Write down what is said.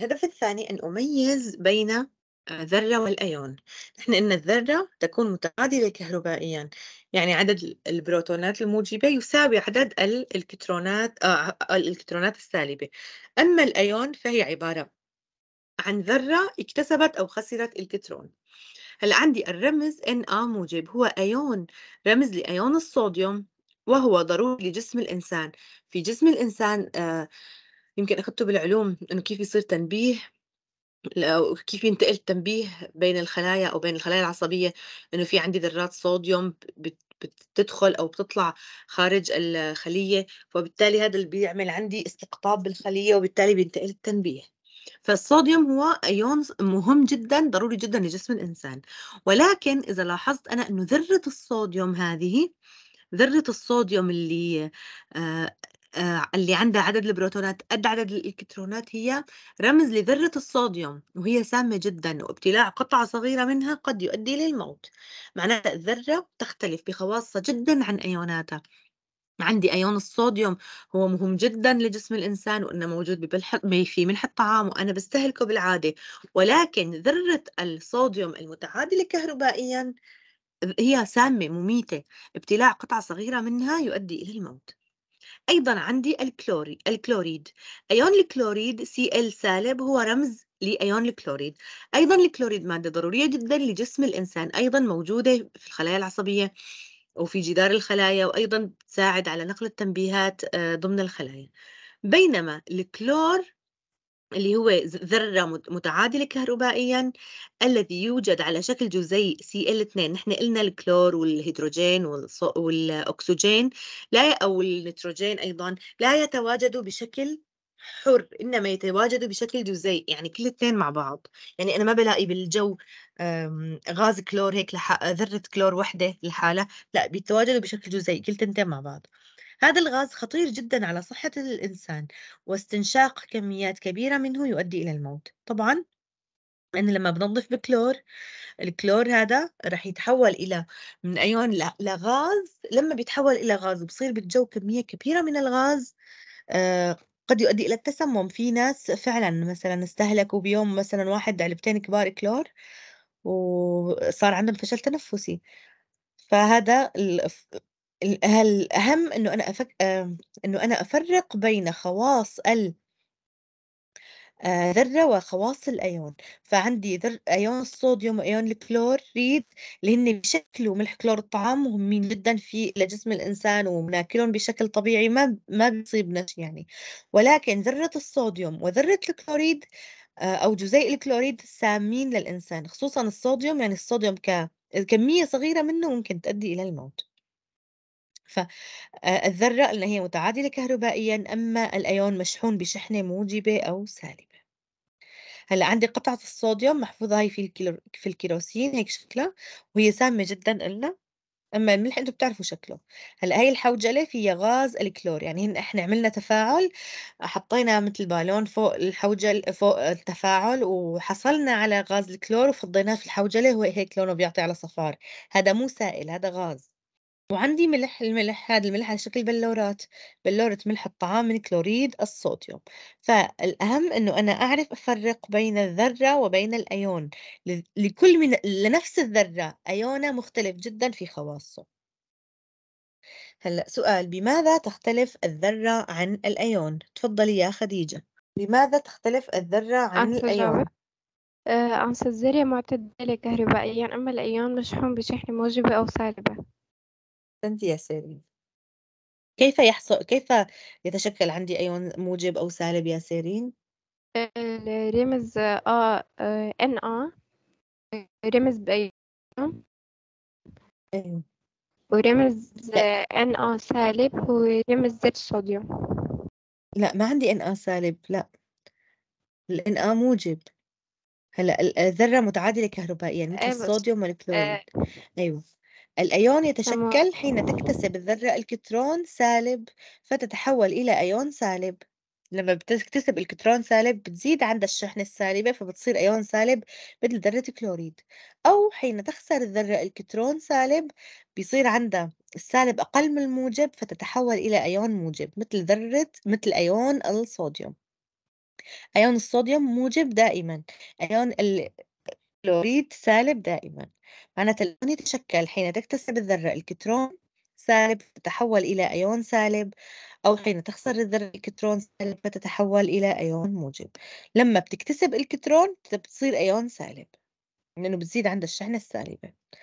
الهدف الثاني أن أميز بين آه، ذرة والأيون نحن إن الذرة تكون متعادلة كهربائيا يعني عدد البروتونات الموجبة يساوي عدد الإلكترونات آه الإلكترونات السالبة أما الأيون فهي عبارة عن ذرة اكتسبت أو خسرت إلكترون هلا عندي الرمز Na موجب هو أيون رمز لأيون الصوديوم وهو ضروري لجسم الإنسان في جسم الإنسان آه يمكن أخذته بالعلوم إنه كيف يصير تنبيه أو كيف ينتقل التنبيه بين الخلايا أو بين الخلايا العصبية إنه في عندي ذرات صوديوم بتدخل أو بتطلع خارج الخلية فبالتالي هذا اللي بيعمل عندي استقطاب بالخلية وبالتالي بينتقل التنبيه فالصوديوم هو أيون مهم جدا ضروري جدا لجسم الإنسان ولكن إذا لاحظت أنا أنه ذرة الصوديوم هذه ذرة الصوديوم اللي آه آه، اللي عندها عدد البروتونات قد عدد الإلكترونات هي رمز لذرة الصوديوم وهي سامة جدا وابتلاع قطعة صغيرة منها قد يؤدي للموت معناتها الذرة تختلف بخواصها جدا عن أيوناتها عندي أيون الصوديوم هو مهم جدا لجسم الإنسان وإنه موجود في ملح الطعام وأنا بستهلكه بالعادة ولكن ذرة الصوديوم المتعادلة كهربائيا هي سامة مميتة ابتلاع قطعة صغيرة منها يؤدي إلى الموت أيضا عندي الكلوري الكلوريد أيون الكلوريد Cl سالب هو رمز لأيون الكلوريد أيضا الكلوريد مادة ضرورية جدا لجسم الإنسان أيضا موجودة في الخلايا العصبية وفي جدار الخلايا وأيضا تساعد على نقل التنبيهات آه، ضمن الخلايا بينما الكلور اللي هو ذرة متعادلة كهربائيا الذي يوجد على شكل جزيء Cl2 نحن قلنا الكلور والهيدروجين والأكسجين لا أو النيتروجين أيضا لا يتواجد بشكل حر إنما يتواجد بشكل جزيء يعني كل اثنين مع بعض يعني أنا ما بلاقي بالجو غاز كلور هيك لح... ذرة كلور وحدة لحالها لا بيتواجدوا بشكل جزيء كل تنتين مع بعض هذا الغاز خطير جدا على صحة الإنسان واستنشاق كميات كبيرة منه يؤدي إلى الموت طبعا أنا لما بنظف بكلور الكلور هذا رح يتحول إلى من أيون لغاز لما بيتحول إلى غاز وبصير بالجو كمية كبيرة من الغاز آه قد يؤدي إلى التسمم في ناس فعلا مثلا استهلكوا بيوم مثلا واحد علبتين كبار كلور وصار عندهم فشل تنفسي فهذا هل الأهم إنه أنا أفك إنه أنا أفرّق بين خواص ال آه، ذرّة وخواص الأيون، فعندي ذر أيون الصوديوم وأيون الكلوريد اللي هن بيشكلوا ملح كلور الطعام مهمين جدًا في لجسم الإنسان وبناكلهم بشكل طبيعي ما ما بيصيبنا شي يعني، ولكن ذرّة الصوديوم وذرّة الكلوريد آه، أو جزيء الكلوريد سامين للإنسان، خصوصًا الصوديوم يعني الصوديوم ك كمية صغيرة منه ممكن تؤدي إلى الموت. فالذرة اللي هي متعادلة كهربائيا أما الأيون مشحون بشحنة موجبة أو سالبة هلا عندي قطعة الصوديوم محفوظة هي في الكيلو في الكيروسين هيك شكلها وهي سامة جدا قلنا اما الملح انتم بتعرفوا شكله هلا هي الحوجله فيها غاز الكلور يعني هن احنا عملنا تفاعل حطينا مثل بالون فوق الحوجل فوق التفاعل وحصلنا على غاز الكلور وفضيناه في الحوجله هو هيك لونه بيعطي على صفار هذا مو سائل هذا غاز وعندي ملح الملح هذا الملح على شكل بلورات بلورة ملح الطعام من كلوريد الصوديوم فالأهم أنه أنا أعرف أفرق بين الذرة وبين الأيون لكل من لنفس الذرة أيونة مختلف جدا في خواصه هلأ سؤال بماذا تختلف الذرة عن الأيون؟ تفضلي يا خديجة بماذا تختلف الذرة عن الأيون؟ عنصر آه، الذرة معتدلة كهربائيا أما الأيون مشحون بشحن موجبة أو سالبة انت يا ساري. كيف يحصل كيف يتشكّل عندي أي موجب أو سالب يا سيرين الرمز آ ان آ رمز آه، آه، آه. بأي أيوه. ورمز ان آ سالب هو رمز زيت الصوديوم. لأ، ما عندي ان آ سالب لأ. آ موجب. هلأ الذرة متعادلة كهربائيًا مثل الصوديوم والكلوريد أيوه. الأيون يتشكل حين تكتسب الذرة الكترون سالب فتتحول إلى أيون سالب لما بتكتسب الكترون سالب بتزيد عند الشحنة السالبة فبتصير أيون سالب مثل ذرة كلوريد أو حين تخسر الذرة الكترون سالب بيصير عندها السالب أقل من الموجب فتتحول إلى أيون موجب مثل ذرة مثل أيون الصوديوم أيون الصوديوم موجب دائما أيون الكلوريد سالب دائما معناتها الأيون يتشكل حين تكتسب الذرة الكترون سالب تتحول إلى أيون سالب أو حين تخسر الذرة الكترون سالب فتتحول إلى أيون موجب لما بتكتسب الكترون بتصير أيون سالب لأنه بتزيد عند الشحنة السالبة